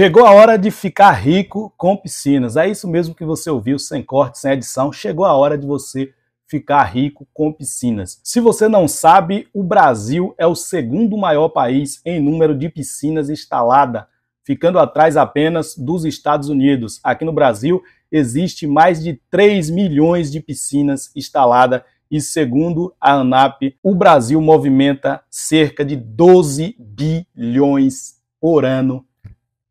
Chegou a hora de ficar rico com piscinas. É isso mesmo que você ouviu, sem corte, sem edição. Chegou a hora de você ficar rico com piscinas. Se você não sabe, o Brasil é o segundo maior país em número de piscinas instalada, ficando atrás apenas dos Estados Unidos. Aqui no Brasil existe mais de 3 milhões de piscinas instaladas e segundo a ANAP, o Brasil movimenta cerca de 12 bilhões por ano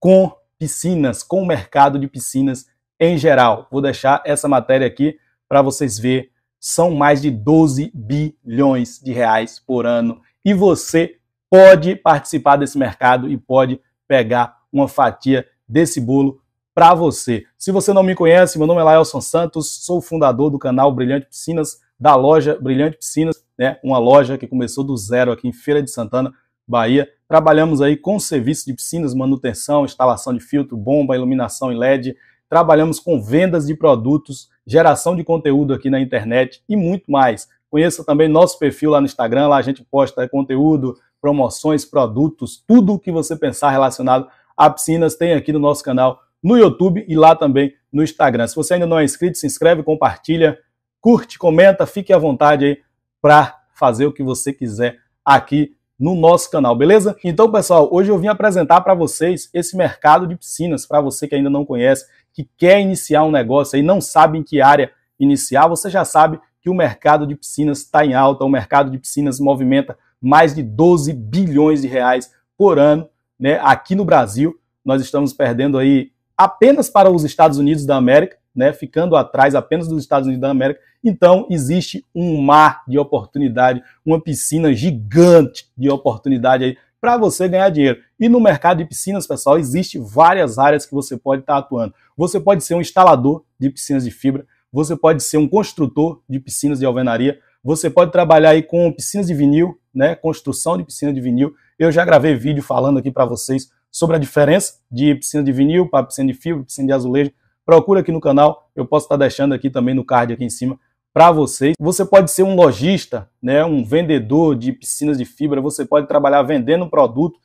com piscinas, com o mercado de piscinas em geral. Vou deixar essa matéria aqui para vocês ver. São mais de 12 bilhões de reais por ano e você pode participar desse mercado e pode pegar uma fatia desse bolo para você. Se você não me conhece, meu nome é Laelson Santos, sou fundador do canal Brilhante Piscinas, da loja Brilhante Piscinas, né? Uma loja que começou do zero aqui em Feira de Santana, Bahia, Trabalhamos aí com serviço de piscinas, manutenção, instalação de filtro, bomba, iluminação e LED. Trabalhamos com vendas de produtos, geração de conteúdo aqui na internet e muito mais. Conheça também nosso perfil lá no Instagram, lá a gente posta conteúdo, promoções, produtos, tudo o que você pensar relacionado a piscinas tem aqui no nosso canal no YouTube e lá também no Instagram. Se você ainda não é inscrito, se inscreve, compartilha, curte, comenta, fique à vontade aí para fazer o que você quiser aqui no nosso canal, beleza? Então, pessoal, hoje eu vim apresentar para vocês esse mercado de piscinas, para você que ainda não conhece, que quer iniciar um negócio e não sabe em que área iniciar, você já sabe que o mercado de piscinas está em alta, o mercado de piscinas movimenta mais de 12 bilhões de reais por ano, né? Aqui no Brasil, nós estamos perdendo aí apenas para os Estados Unidos da América, né, ficando atrás apenas dos Estados Unidos da América. Então, existe um mar de oportunidade, uma piscina gigante de oportunidade aí para você ganhar dinheiro. E no mercado de piscinas, pessoal, existe várias áreas que você pode estar tá atuando. Você pode ser um instalador de piscinas de fibra, você pode ser um construtor de piscinas de alvenaria, você pode trabalhar aí com piscinas de vinil, né, construção de piscina de vinil. Eu já gravei vídeo falando aqui para vocês sobre a diferença de piscina de vinil para piscina de fibra, piscina de azulejo procura aqui no canal, eu posso estar deixando aqui também no card aqui em cima para vocês. Você pode ser um lojista, né, um vendedor de piscinas de fibra, você pode trabalhar vendendo produto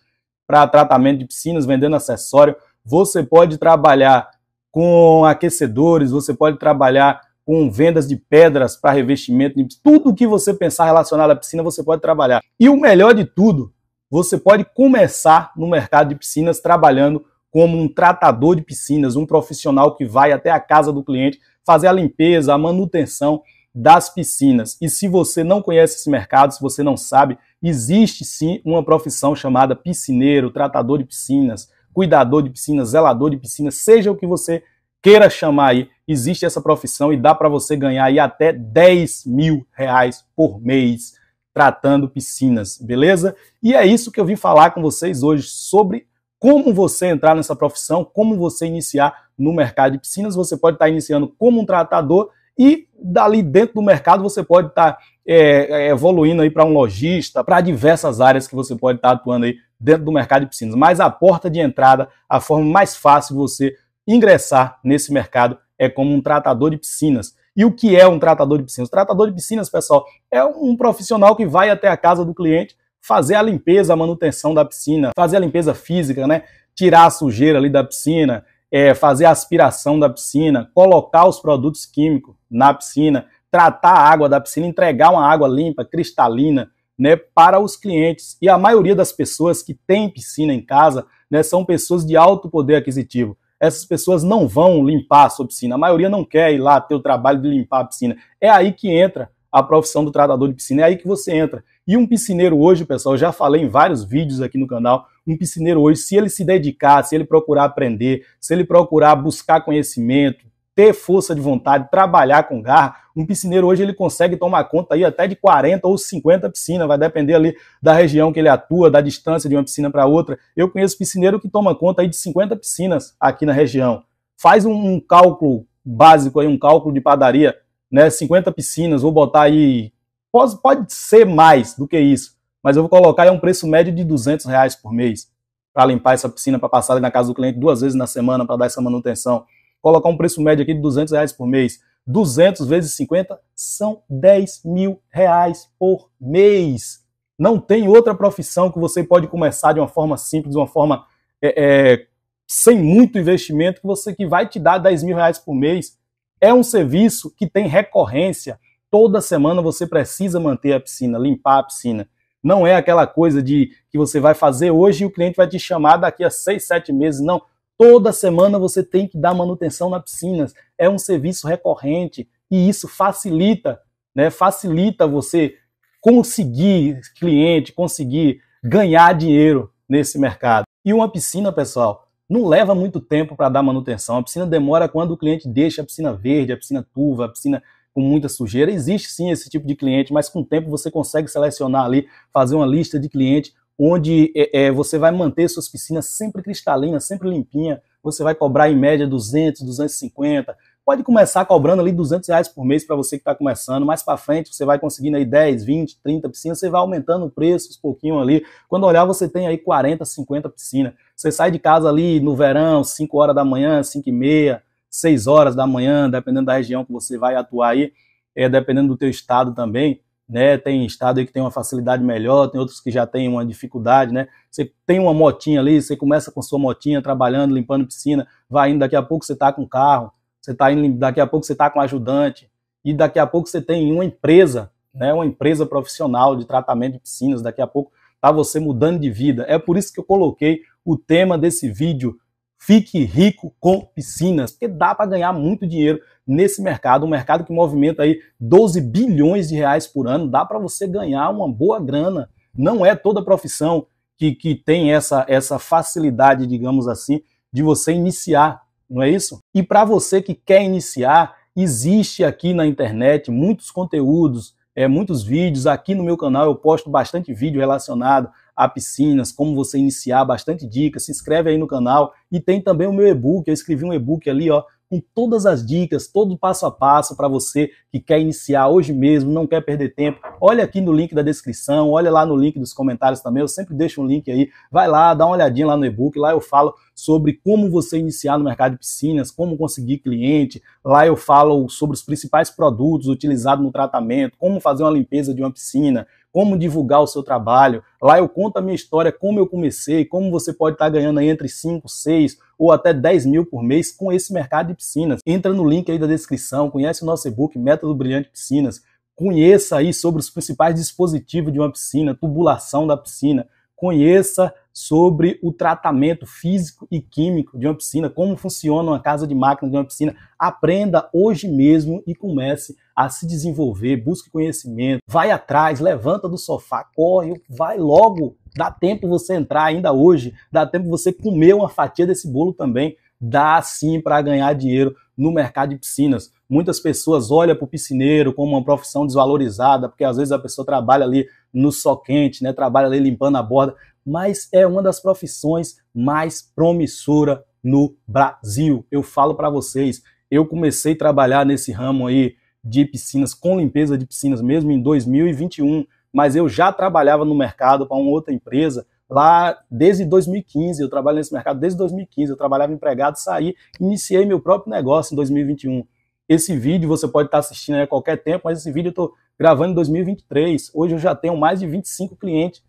para tratamento de piscinas, vendendo acessório, você pode trabalhar com aquecedores, você pode trabalhar com vendas de pedras para revestimento, tudo o que você pensar relacionado à piscina, você pode trabalhar. E o melhor de tudo, você pode começar no mercado de piscinas trabalhando como um tratador de piscinas, um profissional que vai até a casa do cliente fazer a limpeza, a manutenção das piscinas. E se você não conhece esse mercado, se você não sabe, existe sim uma profissão chamada piscineiro, tratador de piscinas, cuidador de piscinas, zelador de piscinas, seja o que você queira chamar aí, existe essa profissão e dá para você ganhar aí até 10 mil reais por mês tratando piscinas, beleza? E é isso que eu vim falar com vocês hoje sobre como você entrar nessa profissão, como você iniciar no mercado de piscinas. Você pode estar iniciando como um tratador e dali dentro do mercado você pode estar é, é evoluindo aí para um lojista, para diversas áreas que você pode estar atuando aí dentro do mercado de piscinas. Mas a porta de entrada, a forma mais fácil de você ingressar nesse mercado é como um tratador de piscinas. E o que é um tratador de piscinas? O tratador de piscinas, pessoal, é um profissional que vai até a casa do cliente fazer a limpeza, a manutenção da piscina, fazer a limpeza física, né? Tirar a sujeira ali da piscina, é, fazer a aspiração da piscina, colocar os produtos químicos na piscina, tratar a água da piscina, entregar uma água limpa, cristalina, né, para os clientes. E a maioria das pessoas que tem piscina em casa, né, são pessoas de alto poder aquisitivo. Essas pessoas não vão limpar a sua piscina. A maioria não quer ir lá ter o trabalho de limpar a piscina. É aí que entra a profissão do tratador de piscina. É aí que você entra. E um piscineiro hoje, pessoal, já falei em vários vídeos aqui no canal, um piscineiro hoje, se ele se dedicar, se ele procurar aprender, se ele procurar buscar conhecimento, ter força de vontade, trabalhar com garra, um piscineiro hoje ele consegue tomar conta aí até de 40 ou 50 piscinas, vai depender ali da região que ele atua, da distância de uma piscina para outra. Eu conheço piscineiro que toma conta aí de 50 piscinas aqui na região. Faz um, um cálculo básico aí, um cálculo de padaria, né, 50 piscinas, vou botar aí, pode, pode ser mais do que isso, mas eu vou colocar aí um preço médio de 200 reais por mês para limpar essa piscina, para passar na casa do cliente duas vezes na semana para dar essa manutenção. Colocar um preço médio aqui de 200 reais por mês. 200 vezes 50 são 10 mil reais por mês. Não tem outra profissão que você pode começar de uma forma simples, de uma forma é, é, sem muito investimento, que você que vai te dar 10 mil reais por mês é um serviço que tem recorrência. Toda semana você precisa manter a piscina, limpar a piscina. Não é aquela coisa de que você vai fazer hoje e o cliente vai te chamar daqui a seis, sete meses. Não. Toda semana você tem que dar manutenção na piscina. É um serviço recorrente e isso facilita, né? Facilita você conseguir cliente, conseguir ganhar dinheiro nesse mercado. E uma piscina, pessoal, não leva muito tempo para dar manutenção. A piscina demora quando o cliente deixa a piscina verde, a piscina turva, a piscina com muita sujeira. Existe sim esse tipo de cliente, mas com o tempo você consegue selecionar ali, fazer uma lista de clientes onde é, é, você vai manter suas piscinas sempre cristalinas, sempre limpinha. Você vai cobrar em média 200, 250, pode começar cobrando ali 200 reais por mês para você que está começando. Mais para frente, você vai conseguindo aí 10, 20, 30 piscinas, você vai aumentando o preço um pouquinho ali. Quando olhar, você tem aí 40, 50 piscinas. Você sai de casa ali no verão, 5 horas da manhã, 5 e meia, 6 horas da manhã, dependendo da região que você vai atuar aí, é, dependendo do teu estado também. Né, tem estado aí que tem uma facilidade melhor, tem outros que já tem uma dificuldade, né? Você tem uma motinha ali, você começa com sua motinha, trabalhando, limpando piscina, vai indo, daqui a pouco você está com carro, você tá indo daqui a pouco você está com um ajudante, e daqui a pouco você tem uma empresa, né, uma empresa profissional de tratamento de piscinas, daqui a pouco tá você mudando de vida. É por isso que eu coloquei o tema desse vídeo, fique rico com piscinas, porque dá para ganhar muito dinheiro nesse mercado, um mercado que movimenta aí 12 bilhões de reais por ano, dá para você ganhar uma boa grana. Não é toda profissão que, que tem essa, essa facilidade, digamos assim, de você iniciar não é isso? E para você que quer iniciar, existe aqui na internet muitos conteúdos, é, muitos vídeos. Aqui no meu canal eu posto bastante vídeo relacionado a piscinas, como você iniciar, bastante dicas. Se inscreve aí no canal e tem também o meu e-book. Eu escrevi um e-book ali, ó, com todas as dicas, todo passo a passo para você que quer iniciar hoje mesmo, não quer perder tempo. Olha aqui no link da descrição, olha lá no link dos comentários também, eu sempre deixo um link aí. Vai lá, dá uma olhadinha lá no e-book, lá eu falo sobre como você iniciar no mercado de piscinas, como conseguir cliente. Lá eu falo sobre os principais produtos utilizados no tratamento, como fazer uma limpeza de uma piscina, como divulgar o seu trabalho. Lá eu conto a minha história, como eu comecei, como você pode estar tá ganhando aí entre 5, 6 ou até 10 mil por mês com esse mercado de piscinas. Entra no link aí da descrição, conhece o nosso e-book Método Brilhante Piscinas, conheça aí sobre os principais dispositivos de uma piscina, tubulação da piscina, conheça sobre o tratamento físico e químico de uma piscina, como funciona uma casa de máquinas de uma piscina. Aprenda hoje mesmo e comece a se desenvolver, busque conhecimento, vai atrás, levanta do sofá, corre, vai logo. Dá tempo você entrar ainda hoje, dá tempo você comer uma fatia desse bolo também. Dá sim para ganhar dinheiro no mercado de piscinas. Muitas pessoas olham para o piscineiro como uma profissão desvalorizada, porque às vezes a pessoa trabalha ali no sol quente, né? trabalha ali limpando a borda, mas é uma das profissões mais promissora no Brasil. Eu falo para vocês, eu comecei a trabalhar nesse ramo aí de piscinas, com limpeza de piscinas mesmo, em 2021. Mas eu já trabalhava no mercado para uma outra empresa lá desde 2015. Eu trabalho nesse mercado desde 2015. Eu trabalhava empregado, saí, iniciei meu próprio negócio em 2021. Esse vídeo você pode estar assistindo a qualquer tempo, mas esse vídeo eu estou gravando em 2023. Hoje eu já tenho mais de 25 clientes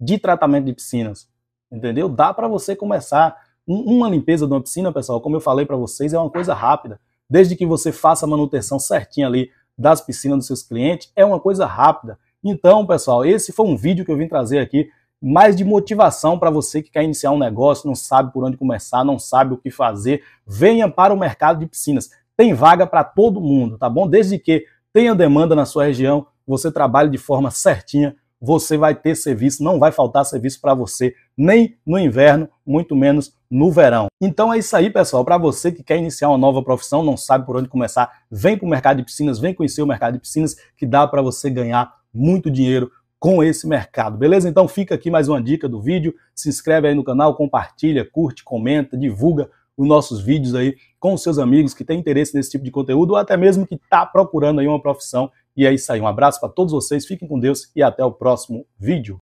de tratamento de piscinas. Entendeu? Dá para você começar uma limpeza de uma piscina, pessoal, como eu falei para vocês, é uma coisa rápida desde que você faça a manutenção certinha ali das piscinas dos seus clientes, é uma coisa rápida. Então, pessoal, esse foi um vídeo que eu vim trazer aqui, mais de motivação para você que quer iniciar um negócio, não sabe por onde começar, não sabe o que fazer, venha para o mercado de piscinas. Tem vaga para todo mundo, tá bom? Desde que tenha demanda na sua região, você trabalhe de forma certinha, você vai ter serviço, não vai faltar serviço para você, nem no inverno, muito menos no verão. Então é isso aí, pessoal. Para você que quer iniciar uma nova profissão, não sabe por onde começar, vem para o mercado de piscinas, vem conhecer o mercado de piscinas, que dá para você ganhar muito dinheiro com esse mercado. Beleza? Então fica aqui mais uma dica do vídeo. Se inscreve aí no canal, compartilha, curte, comenta, divulga os nossos vídeos aí com seus amigos que têm interesse nesse tipo de conteúdo ou até mesmo que está procurando aí uma profissão. E é isso aí. Um abraço para todos vocês, fiquem com Deus e até o próximo vídeo.